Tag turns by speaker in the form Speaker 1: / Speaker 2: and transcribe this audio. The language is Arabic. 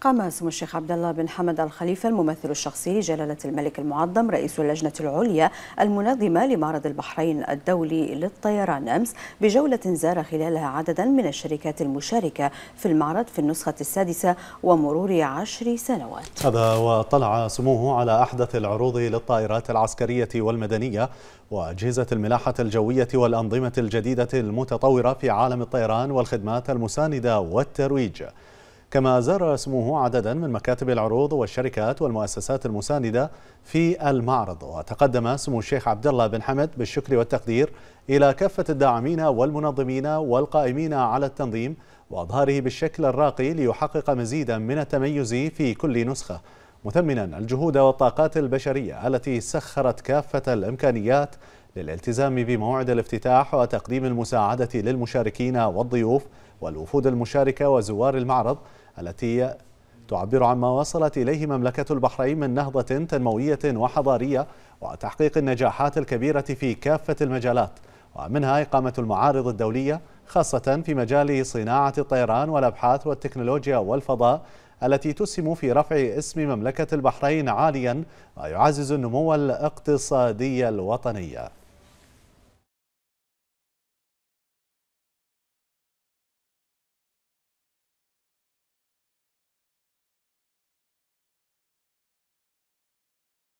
Speaker 1: قام سمو الشيخ عبد الله بن حمد الخليفة الممثل الشخصي لجلالة الملك المعظم رئيس اللجنة العليا المنظمة لمعرض البحرين الدولي للطيران أمس بجولة زار خلالها عددا من الشركات المشاركة في المعرض في النسخة السادسة ومرور عشر سنوات
Speaker 2: هذا وطلع سموه على أحدث العروض للطائرات العسكرية والمدنية وأجهزة الملاحة الجوية والأنظمة الجديدة المتطورة في عالم الطيران والخدمات المساندة والترويج كما زار اسمه عددا من مكاتب العروض والشركات والمؤسسات المساندة في المعرض وتقدم سمو الشيخ عبد الله بن حمد بالشكر والتقدير إلى كافة الداعمين والمنظمين والقائمين على التنظيم وأظهاره بالشكل الراقي ليحقق مزيدا من التميز في كل نسخة مثمنا الجهود والطاقات البشرية التي سخرت كافة الإمكانيات للالتزام بموعد الافتتاح وتقديم المساعدة للمشاركين والضيوف والوفود المشاركة وزوار المعرض التي تعبر عما وصلت إليه مملكة البحرين من نهضة تنموية وحضارية وتحقيق النجاحات الكبيرة في كافة المجالات ومنها إقامة المعارض الدولية خاصة في مجال صناعة الطيران والأبحاث والتكنولوجيا والفضاء التي تسهم في رفع اسم مملكة البحرين عاليا ويعزز النمو الاقتصادي الوطني